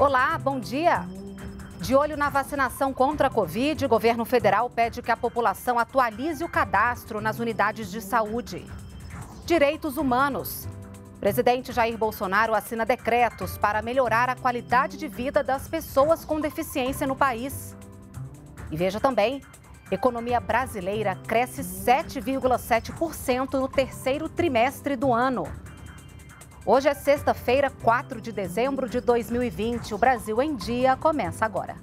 Olá, bom dia. De olho na vacinação contra a Covid, o governo federal pede que a população atualize o cadastro nas unidades de saúde. Direitos humanos. Presidente Jair Bolsonaro assina decretos para melhorar a qualidade de vida das pessoas com deficiência no país. E veja também: economia brasileira cresce 7,7% no terceiro trimestre do ano. Hoje é sexta-feira, 4 de dezembro de 2020. O Brasil em Dia começa agora.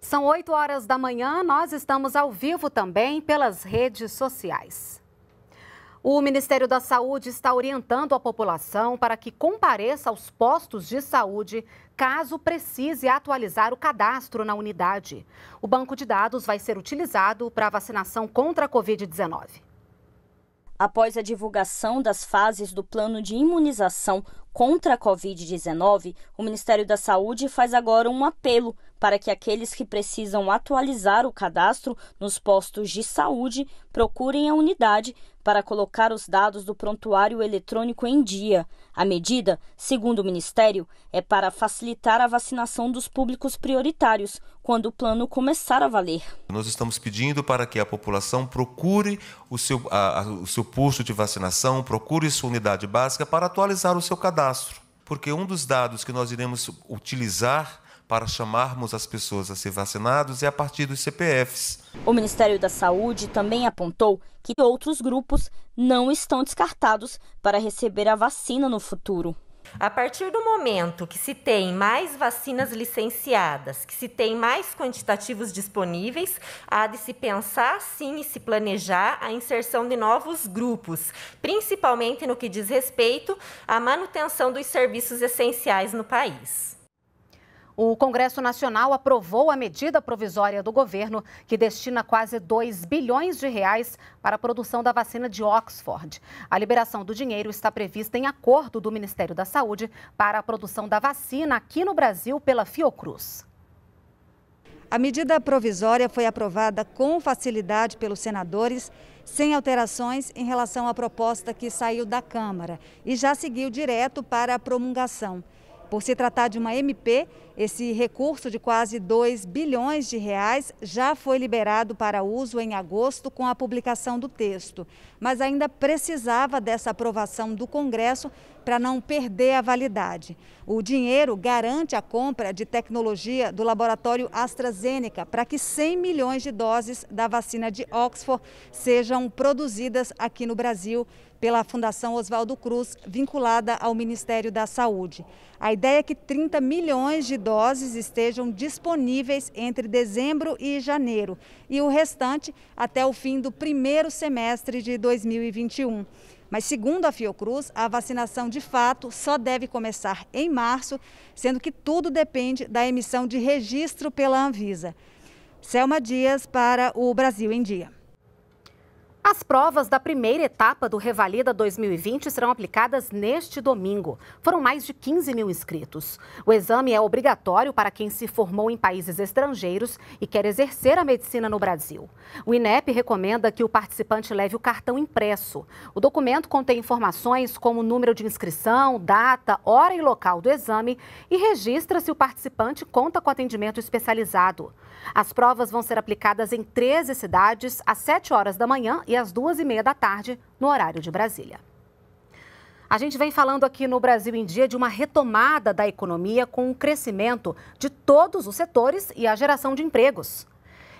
São 8 horas da manhã, nós estamos ao vivo também pelas redes sociais. O Ministério da Saúde está orientando a população para que compareça aos postos de saúde caso precise atualizar o cadastro na unidade. O banco de dados vai ser utilizado para a vacinação contra a Covid-19. Após a divulgação das fases do plano de imunização contra a Covid-19, o Ministério da Saúde faz agora um apelo para que aqueles que precisam atualizar o cadastro nos postos de saúde procurem a unidade para colocar os dados do prontuário eletrônico em dia. A medida, segundo o Ministério, é para facilitar a vacinação dos públicos prioritários quando o plano começar a valer. Nós estamos pedindo para que a população procure o seu, a, o seu posto de vacinação, procure sua unidade básica para atualizar o seu cadastro. Porque um dos dados que nós iremos utilizar para chamarmos as pessoas a ser vacinados é a partir dos CPFs. O Ministério da Saúde também apontou que outros grupos não estão descartados para receber a vacina no futuro. A partir do momento que se tem mais vacinas licenciadas, que se tem mais quantitativos disponíveis, há de se pensar sim e se planejar a inserção de novos grupos, principalmente no que diz respeito à manutenção dos serviços essenciais no país. O Congresso Nacional aprovou a medida provisória do governo que destina quase 2 bilhões de reais para a produção da vacina de Oxford. A liberação do dinheiro está prevista em acordo do Ministério da Saúde para a produção da vacina aqui no Brasil pela Fiocruz. A medida provisória foi aprovada com facilidade pelos senadores, sem alterações em relação à proposta que saiu da Câmara e já seguiu direto para a promulgação. Por se tratar de uma MP, esse recurso de quase 2 bilhões de reais já foi liberado para uso em agosto com a publicação do texto, mas ainda precisava dessa aprovação do Congresso para não perder a validade. O dinheiro garante a compra de tecnologia do laboratório AstraZeneca para que 100 milhões de doses da vacina de Oxford sejam produzidas aqui no Brasil pela Fundação Oswaldo Cruz, vinculada ao Ministério da Saúde. A ideia é que 30 milhões de doses estejam disponíveis entre dezembro e janeiro e o restante até o fim do primeiro semestre de 2021. Mas, segundo a Fiocruz, a vacinação de fato só deve começar em março, sendo que tudo depende da emissão de registro pela Anvisa. Selma Dias para o Brasil em Dia. As provas da primeira etapa do Revalida 2020 serão aplicadas neste domingo. Foram mais de 15 mil inscritos. O exame é obrigatório para quem se formou em países estrangeiros e quer exercer a medicina no Brasil. O INEP recomenda que o participante leve o cartão impresso. O documento contém informações como número de inscrição, data, hora e local do exame e registra se o participante conta com atendimento especializado. As provas vão ser aplicadas em 13 cidades às 7 horas da manhã e às duas e meia da tarde, no horário de Brasília. A gente vem falando aqui no Brasil em Dia de uma retomada da economia com o crescimento de todos os setores e a geração de empregos.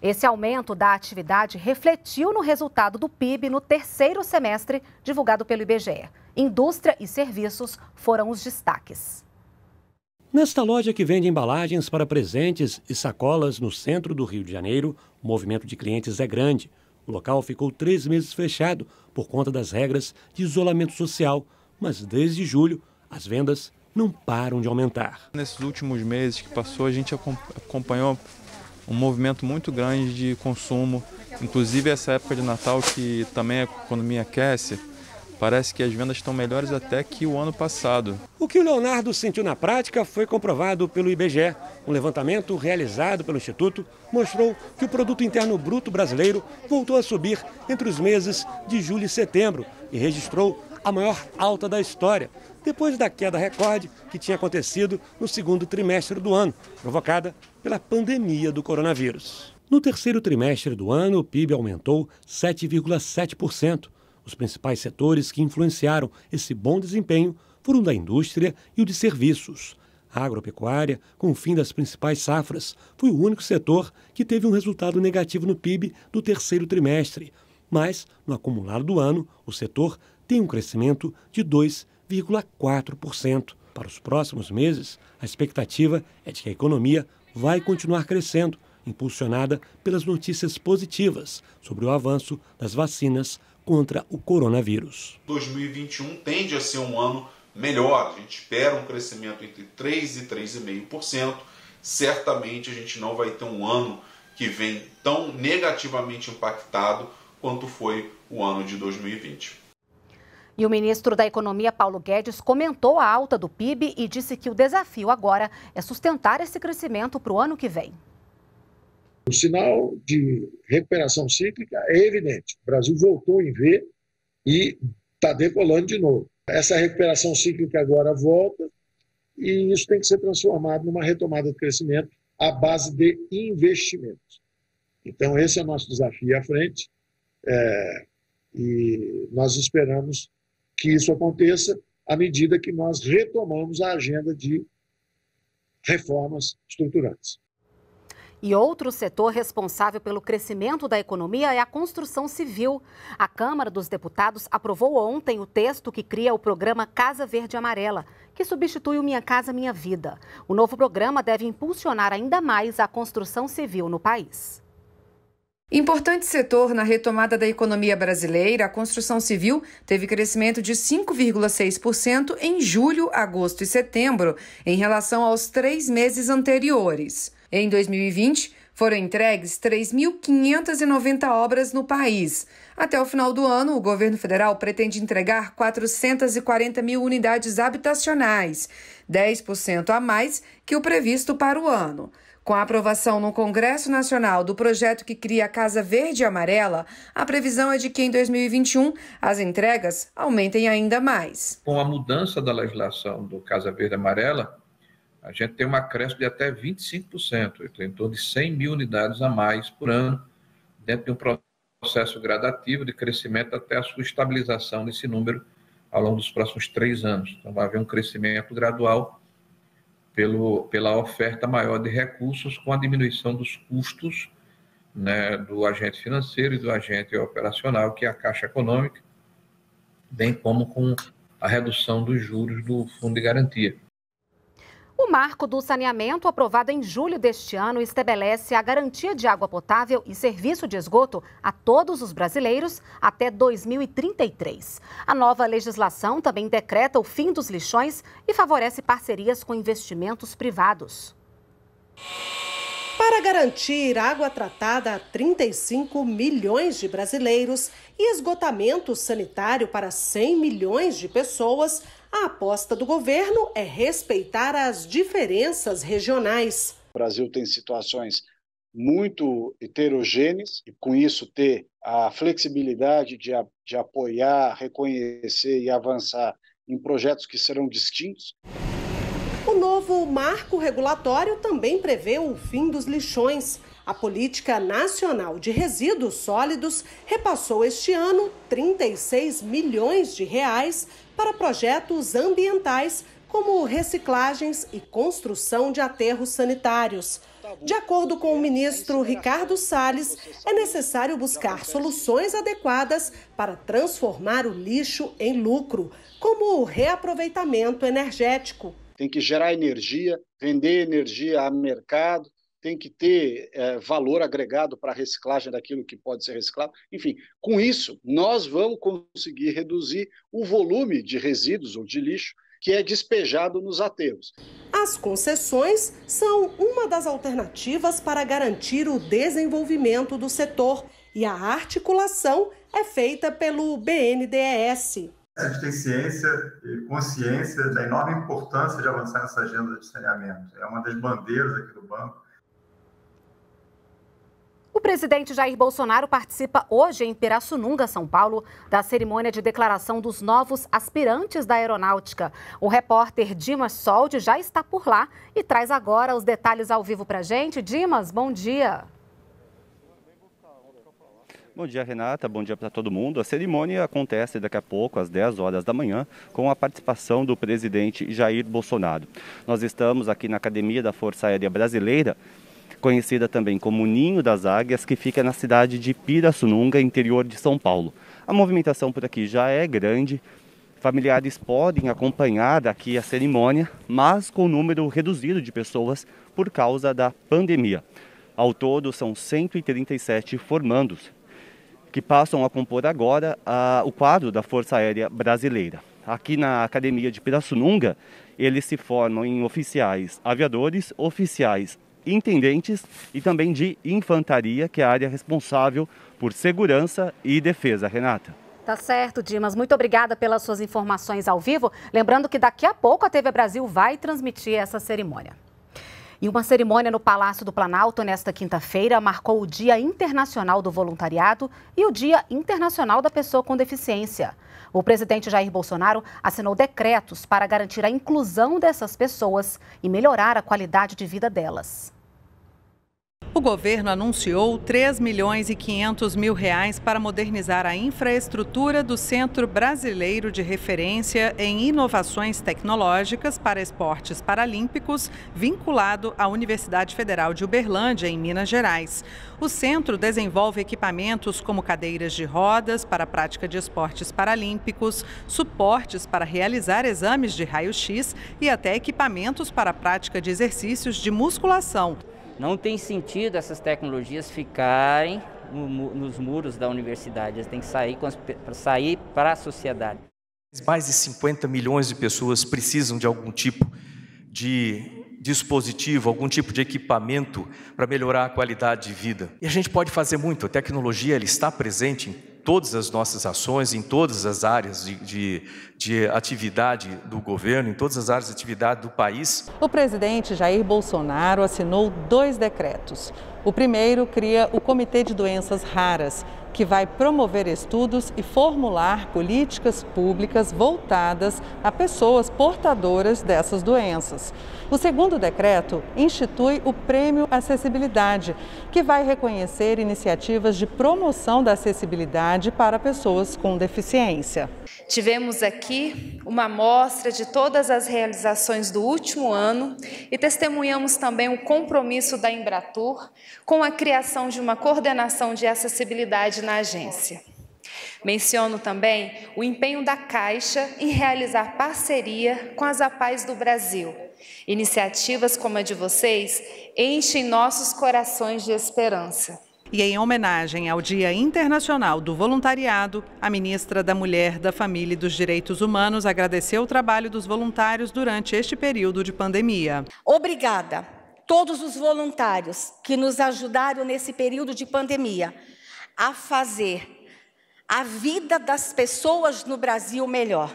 Esse aumento da atividade refletiu no resultado do PIB no terceiro semestre, divulgado pelo IBGE. Indústria e serviços foram os destaques. Nesta loja que vende embalagens para presentes e sacolas no centro do Rio de Janeiro, o movimento de clientes é grande. O local ficou três meses fechado por conta das regras de isolamento social, mas desde julho as vendas não param de aumentar. Nesses últimos meses que passou, a gente acompanhou um movimento muito grande de consumo, inclusive essa época de Natal que também a economia aquece Parece que as vendas estão melhores até que o ano passado. O que o Leonardo sentiu na prática foi comprovado pelo IBGE. Um levantamento realizado pelo Instituto mostrou que o Produto Interno Bruto brasileiro voltou a subir entre os meses de julho e setembro e registrou a maior alta da história, depois da queda recorde que tinha acontecido no segundo trimestre do ano, provocada pela pandemia do coronavírus. No terceiro trimestre do ano, o PIB aumentou 7,7% os principais setores que influenciaram esse bom desempenho foram da indústria e o de serviços. A agropecuária, com o fim das principais safras, foi o único setor que teve um resultado negativo no PIB do terceiro trimestre. Mas, no acumulado do ano, o setor tem um crescimento de 2,4%. Para os próximos meses, a expectativa é de que a economia vai continuar crescendo, impulsionada pelas notícias positivas sobre o avanço das vacinas contra o coronavírus. 2021 tende a ser um ano melhor, a gente espera um crescimento entre 3 e 3,5%. Certamente a gente não vai ter um ano que vem tão negativamente impactado quanto foi o ano de 2020. E o ministro da Economia, Paulo Guedes, comentou a alta do PIB e disse que o desafio agora é sustentar esse crescimento para o ano que vem. O sinal de recuperação cíclica é evidente. O Brasil voltou em V e está decolando de novo. Essa recuperação cíclica agora volta e isso tem que ser transformado numa retomada de crescimento à base de investimentos. Então, esse é o nosso desafio à frente é, e nós esperamos que isso aconteça à medida que nós retomamos a agenda de reformas estruturantes. E outro setor responsável pelo crescimento da economia é a construção civil. A Câmara dos Deputados aprovou ontem o texto que cria o programa Casa Verde Amarela, que substitui o Minha Casa Minha Vida. O novo programa deve impulsionar ainda mais a construção civil no país. Importante setor na retomada da economia brasileira, a construção civil teve crescimento de 5,6% em julho, agosto e setembro, em relação aos três meses anteriores. Em 2020, foram entregues 3.590 obras no país. Até o final do ano, o governo federal pretende entregar 440 mil unidades habitacionais, 10% a mais que o previsto para o ano. Com a aprovação no Congresso Nacional do projeto que cria a Casa Verde e Amarela, a previsão é de que em 2021 as entregas aumentem ainda mais. Com a mudança da legislação do Casa Verde e Amarela, a gente tem um acréscimo de até 25%, então, em torno de 100 mil unidades a mais por ano, dentro de um processo gradativo de crescimento até a sua estabilização nesse número ao longo dos próximos três anos. Então, vai haver um crescimento gradual pelo, pela oferta maior de recursos com a diminuição dos custos né, do agente financeiro e do agente operacional, que é a Caixa Econômica, bem como com a redução dos juros do Fundo de Garantia. O marco do saneamento, aprovado em julho deste ano, estabelece a garantia de água potável e serviço de esgoto a todos os brasileiros até 2033. A nova legislação também decreta o fim dos lixões e favorece parcerias com investimentos privados. Para garantir água tratada a 35 milhões de brasileiros e esgotamento sanitário para 100 milhões de pessoas, a aposta do governo é respeitar as diferenças regionais. O Brasil tem situações muito heterogêneas e, com isso, ter a flexibilidade de, de apoiar, reconhecer e avançar em projetos que serão distintos. O novo marco regulatório também prevê o fim dos lixões. A Política Nacional de Resíduos Sólidos repassou este ano 36 milhões de reais para projetos ambientais como reciclagens e construção de aterros sanitários. De acordo com o ministro Ricardo Salles, é necessário buscar soluções adequadas para transformar o lixo em lucro, como o reaproveitamento energético tem que gerar energia, vender energia a mercado, tem que ter é, valor agregado para a reciclagem daquilo que pode ser reciclado. Enfim, com isso, nós vamos conseguir reduzir o volume de resíduos ou de lixo que é despejado nos aterros. As concessões são uma das alternativas para garantir o desenvolvimento do setor e a articulação é feita pelo BNDES a gente tem ciência e consciência da enorme importância de avançar nessa agenda de saneamento. É uma das bandeiras aqui do banco. O presidente Jair Bolsonaro participa hoje em Pirassununga, São Paulo, da cerimônia de declaração dos novos aspirantes da aeronáutica. O repórter Dimas Soldi já está por lá e traz agora os detalhes ao vivo para gente. Dimas, bom dia. Bom dia, Renata. Bom dia para todo mundo. A cerimônia acontece daqui a pouco, às 10 horas da manhã, com a participação do presidente Jair Bolsonaro. Nós estamos aqui na Academia da Força Aérea Brasileira, conhecida também como Ninho das Águias, que fica na cidade de Pirassununga, interior de São Paulo. A movimentação por aqui já é grande. Familiares podem acompanhar aqui a cerimônia, mas com um número reduzido de pessoas por causa da pandemia. Ao todo, são 137 formandos que passam a compor agora a, o quadro da Força Aérea Brasileira. Aqui na Academia de Pirassununga, eles se formam em oficiais aviadores, oficiais intendentes e também de infantaria, que é a área responsável por segurança e defesa. Renata. Tá certo, Dimas. Muito obrigada pelas suas informações ao vivo. Lembrando que daqui a pouco a TV Brasil vai transmitir essa cerimônia. E uma cerimônia no Palácio do Planalto nesta quinta-feira marcou o Dia Internacional do Voluntariado e o Dia Internacional da Pessoa com Deficiência. O presidente Jair Bolsonaro assinou decretos para garantir a inclusão dessas pessoas e melhorar a qualidade de vida delas. O governo anunciou 3 milhões e 500 mil reais para modernizar a infraestrutura do Centro Brasileiro de Referência em Inovações Tecnológicas para Esportes Paralímpicos, vinculado à Universidade Federal de Uberlândia, em Minas Gerais. O centro desenvolve equipamentos como cadeiras de rodas para a prática de esportes paralímpicos, suportes para realizar exames de raio-x e até equipamentos para a prática de exercícios de musculação. Não tem sentido essas tecnologias ficarem no, nos muros da universidade, elas têm que sair para sair para a sociedade. Mais de 50 milhões de pessoas precisam de algum tipo de dispositivo, algum tipo de equipamento para melhorar a qualidade de vida. E a gente pode fazer muito, a tecnologia ela está presente todas as nossas ações, em todas as áreas de, de, de, atividade do governo, em todas as áreas de atividade do país. O presidente Jair Bolsonaro assinou dois decretos. O primeiro cria o Comitê de Doenças Raras, que vai promover estudos e formular políticas públicas voltadas a pessoas portadoras dessas doenças. O segundo decreto institui o Prêmio Acessibilidade, que vai reconhecer iniciativas de promoção da acessibilidade para pessoas com deficiência. Tivemos aqui uma amostra de todas as realizações do último ano e testemunhamos também o compromisso da Embratur com a criação de uma coordenação de acessibilidade na agência. Menciono também o empenho da Caixa em realizar parceria com as APAES do Brasil. Iniciativas como a de vocês enchem nossos corações de esperança. E em homenagem ao Dia Internacional do Voluntariado, a ministra da Mulher, da Família e dos Direitos Humanos agradeceu o trabalho dos voluntários durante este período de pandemia. Obrigada todos os voluntários que nos ajudaram nesse período de pandemia a fazer a vida das pessoas no Brasil melhor.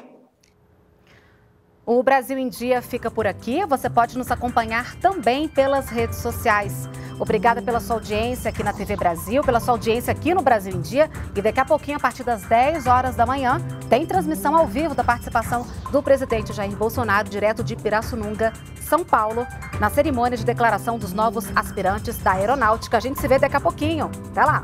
O Brasil em Dia fica por aqui. Você pode nos acompanhar também pelas redes sociais. Obrigada pela sua audiência aqui na TV Brasil, pela sua audiência aqui no Brasil em Dia. E daqui a pouquinho, a partir das 10 horas da manhã, tem transmissão ao vivo da participação do presidente Jair Bolsonaro, direto de Pirassununga, São Paulo, na cerimônia de declaração dos novos aspirantes da aeronáutica. A gente se vê daqui a pouquinho. Até lá!